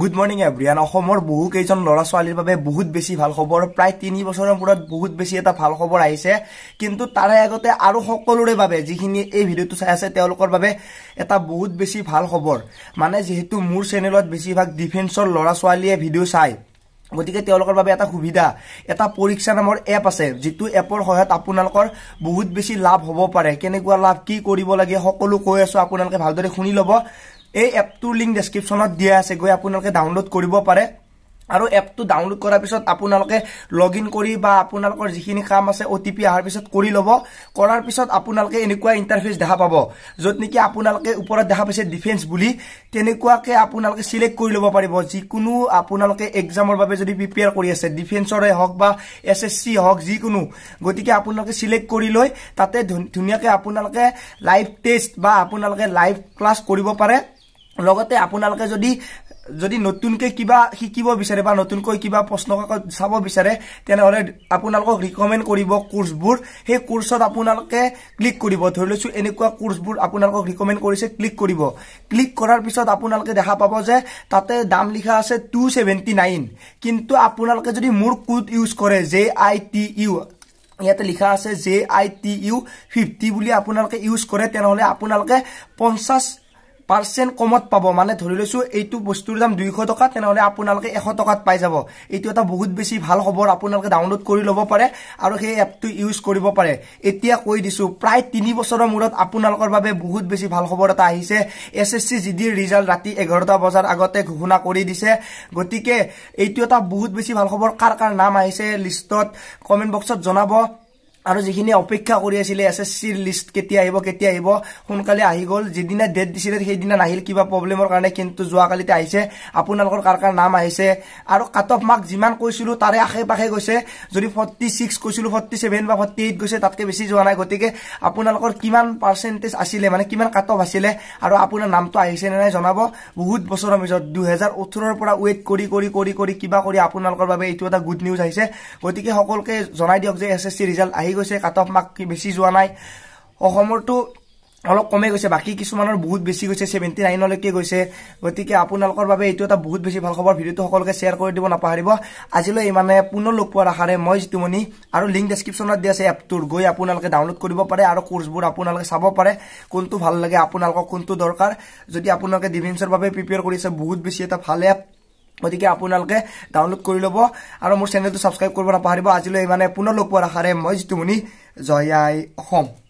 good morning এভৰিয়ান অসমৰ বহুকেইজন ল'ৰা ছোৱালীৰ বাবে বহুত বেছি ভাল খবৰ প্ৰায় তিনি বছৰৰ মূৰত বহুত বেছি এটা ভাল খবৰ আহিছে কিন্তু তাৰে আগতে আৰু সকলোৰে বাবে যিখিনি এই ভিডিঅ'টো চাই আছে তেওঁলোকৰ বাবে এটা বহুত বেছি ভাল খবৰ মানে যিহেতু মোৰ চেনেলত বেছিভাগ ডিফেন্সৰ ল'ৰা ছোৱালীয়ে ভিডিঅ' চাই গতিকে তেওঁলোকৰ বাবে এটা সুবিধা এটা পৰীক্ষা নামৰ এপ আছে যিটো এপৰ সহায়ত আপোনালোকৰ বহুত বেছি লাভ হ'ব পাৰে কেনেকুৱা লাভ কি কৰিব লাগে সকলো কৈ আছো আপোনালোকে ভালদৰে শুনি ল'ব এই এপটোৰ লিংক ডেছক্ৰিপশ্যনত দিয়া আছে গৈ আপোনালোকে ডাউনলোড কৰিব পাৰে আৰু এপটো ডাউনলোড কৰাৰ পিছত আপোনালোকে লগ ইন কৰি বা আপোনালোকৰ যিখিনি কাম আছে অ' টি পি অহাৰ পিছত কৰি ল'ব কৰাৰ পিছত আপোনালোকে এনেকুৱা ইণ্টাৰফেচ দেখা পাব য'ত নেকি আপোনালোকে ওপৰত দেখা পাইছে ডিফেন্স বুলি তেনেকুৱাকৈ আপোনালোকে ছিলেক্ট কৰি ল'ব পাৰিব যিকোনো আপোনালোকে এক্সামৰ বাবে যদি প্ৰিপেয়াৰ কৰি আছে ডিফেন্সৰে হওক বা এছ এছ চি হওক যিকোনো গতিকে আপোনালোকে ছিলেক্ট কৰি লৈ তাতে ধুনীয়াকৈ আপোনালোকে লাইভ টেষ্ট বা আপোনালোকে লাইভ ক্লাছ কৰিব পাৰে লগতে আপোনালোকে যদি যদি নতুনকৈ কিবা শিকিব বিচাৰে বা নতুনকৈ কিবা প্ৰশ্ন কাকত চাব বিচাৰে তেনেহ'লে আপোনালোকক ৰিকমেণ্ড কৰিব কোৰ্চবোৰ সেই কোৰ্চত আপোনালোকে ক্লিক কৰিব ধৰি লৈছোঁ এনেকুৱা কোৰ্চবোৰ আপোনালোকক ৰিকমেণ্ড কৰিছে ক্লিক কৰিব ক্লিক কৰাৰ পিছত আপোনালোকে দেখা পাব যে তাতে দাম লিখা আছে টু ছেভেণ্টি নাইন কিন্তু আপোনালোকে যদি মোৰ কোড ইউজ কৰে জে আই টি ইউ ইয়াতে লিখা আছে J I T U fifty বুলি আপোনালোকে ইউজ কৰে তেনেহ'লে আপোনালোকে পঞ্চাছ পাৰ্চেণ্ট কমত পাব মানে ধৰি লৈছোঁ এইটো বস্তুৰ দাম দুইশ টকা তেনেহলে আপোনালোকে এশ টকাত পাই যাব এইটো এটা বহুত বেছি ভাল খবৰ আপোনালোকে ডাউনলোড কৰি ল'ব পাৰে আৰু সেই এপটো ইউজ কৰিব পাৰে এতিয়া কৈ দিছো প্ৰায় তিনি বছৰৰ মূৰত আপোনালোকৰ বাবে বহুত বেছি ভাল খবৰ এটা আহিছে এছ এছ চি জি ডিৰ ৰিজাল্ট ৰাতি এঘাৰটা বজাৰ আগতে ঘোষণা কৰি দিছে গতিকে এইটো এটা বহুত বেছি ভাল খবৰ কাৰ কাৰ নাম আহিছে লিষ্টত কমেণ্ট বক্সত জনাব আৰু যিখিনি অপেক্ষা কৰি আছিলে এছ এছ চিৰ লিষ্ট কেতিয়া আহিব কেতিয়া আহিব সোনকালে আহি গ'ল যিদিনা ডেট দিছিলে সেইদিনা নাহিল কিবা প্ৰব্লেমৰ কাৰণে কিন্তু যোৱাকালিতে আহিছে আপোনালোকৰ কাৰ কাৰ নাম আহিছে আৰু কাট অফ মাৰ্ক যিমান কৈছিলোঁ তাৰে আশে পাশে গৈছে যদি ফৰ্টি ছিক্স কৈছিলোঁ ফৰ্টি ছেভেন বা ফৰ্টি এইট গৈছে তাতকৈ বেছি যোৱা নাই গতিকে আপোনালোকৰ কিমান পাৰ্চেণ্টেজ আছিলে মানে কিমান কাট অফ আছিলে আৰু আপোনাৰ নামটো আহিছে নে নাই জনাব বহুত বছৰৰ পিছত দুহেজাৰ ওঠৰৰ পৰা ৱেইট কৰি কৰি কৰি কৰি কিবা কৰি আপোনালোকৰ বাবে এইটো এটা গুড নিউজ আহিছে গতিকে সকলোকে জনাই দিয়ক যে এছ এছ চি ৰিজাল্ট আহি গৈছে কাট অফ মাৰ্ক বেছি যোৱা নাই অসমৰতো অলপ কমে গৈছে বাকী কিছুমানৰ বহুত বেছি গৈছে ছেভেণ্টি নাইনলৈকে গৈছে গতিকে আপোনালোকৰ বাবে এইটো এটা বহুত বেছি ভাল খবৰ ভিডিঅ'টো সকলোকে শ্বেয়াৰ কৰি দিব নাপাহৰিব আজিলৈ ইমানে পুনৰ লগ পোৱাৰ আশাৰে মই যিটো মণি আৰু লিংক ডেছক্ৰিপশ্যনত দিয়া আছে এপটোৰ গৈ আপোনালোকে ডাউনলোড কৰিব পাৰে আৰু কোৰ্চবোৰ আপোনালোকে চাব পাৰে কোনটো ভাল লাগে আপোনালোকক কোনটো দৰকাৰ যদি আপোনালোকে ডিফেন্সৰ বাবে প্ৰিপেয়াৰ কৰিছে বহুত বেছি এটা ভাল এপ গতিকে আপোনালোকে ডাউনলোড কৰি ল'ব আৰু মোৰ চেনেলটো ছাবস্ক্ৰাইব কৰিব নাপাহৰিব আজিলৈ ইমানে পুনৰ লগ পোৱাৰ আশাৰে মই যিটো মুনি জয় আই অসম